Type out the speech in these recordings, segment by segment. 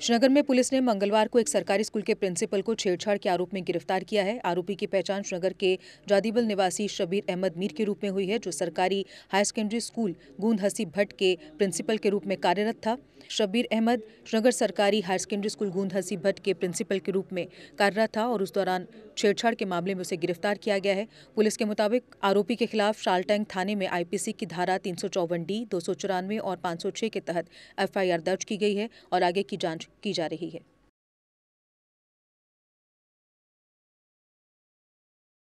श्रीनगर में पुलिस ने मंगलवार को एक सरकारी स्कूल के प्रिंसिपल को छेड़छाड़ के आरोप में गिरफ्तार किया है आरोपी की पहचान श्रीनगर के जादीबल निवासी शबीर अहमद मीर के रूप में हुई है जो सरकारी हायर सेकेंडरी स्कूल गूंद हसी भट्ट के प्रिंसिपल के रूप में कार्यरत था शबीर अहमद श्रीनगर सरकारी हायर सेकेंडरी स्कूल गूंद हसी भट्ट के प्रिंसिपल के रूप में कार्यरत था और उस दौरान छेड़छाड़ के मामले में उसे गिरफ्तार किया गया है पुलिस के मुताबिक आरोपी के खिलाफ शालटैंग थाने में आईपीसी की धारा तीन सौ चौवन डी दो सौ चौरानवे और पाँच सौ के तहत एफ दर्ज की गई है और आगे की जांच की जा रही है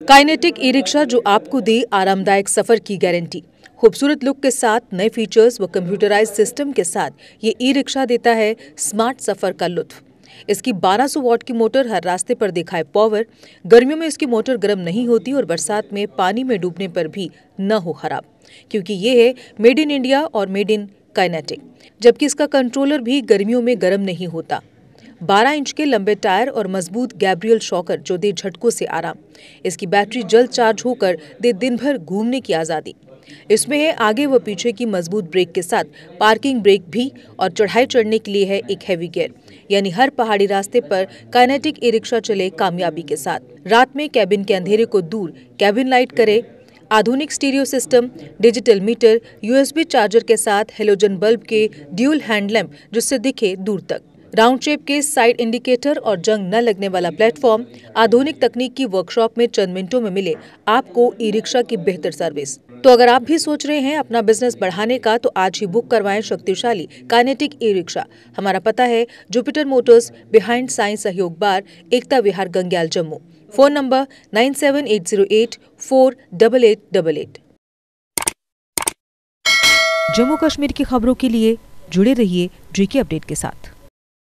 काइनेटिक ई रिक्शा जो आपको दे आरामदायक सफर की गारंटी खूबसूरत लुक के साथ नए फीचर्स व कंप्यूटराइज सिस्टम के साथ ये ई रिक्शा देता है स्मार्ट सफर का लुत्फ इसकी 1200 सौ वॉट की मोटर हर रास्ते पर दिखाए पावर गर्मियों में इसकी मोटर गर्म नहीं होती और बरसात में पानी में डूबने पर भी न हो खराब क्योंकि ये है मेड इन इंडिया और मेड इन काइनेटिक जबकि इसका कंट्रोलर भी गर्मियों में गर्म नहीं होता 12 इंच के लंबे टायर और मजबूत गैब्रियल शॉकर जो दे झटकों से आराम इसकी बैटरी जल्द चार्ज होकर दे दिन भर घूमने की आज़ादी इसमें है आगे व पीछे की मजबूत ब्रेक के साथ पार्किंग ब्रेक भी और चढ़ाई चढ़ने के लिए है एक हैवी गियर यानी हर पहाड़ी रास्ते पर काइनेटिक ई रिक्शा चले कामयाबी के साथ रात में कैबिन के अंधेरे को दूर कैबिन लाइट करे आधुनिक stereo system digital meter USB charger के साथ हेलोजन बल्ब के ड्यूल हैंड जिससे दिखे दूर तक राउंड शेप के साइड इंडिकेटर और जंग न लगने वाला प्लेटफॉर्म आधुनिक तकनीक की वर्कशॉप में चंद मिनटों में मिले आपको ई रिक्शा की बेहतर सर्विस तो अगर आप भी सोच रहे हैं अपना बिजनेस बढ़ाने का तो आज ही बुक करवाएं शक्तिशाली कानेटिक ई रिक्शा हमारा पता है जुपिटर मोटर्स बिहाइंड साइंस सहयोग बार Ekta Vihar Gangyal Jammu phone number nine seven eight zero eight four double eight double eight Jammu Kashmir की खबरों के लिए जुड़े रहिए जीके अपडेट के साथ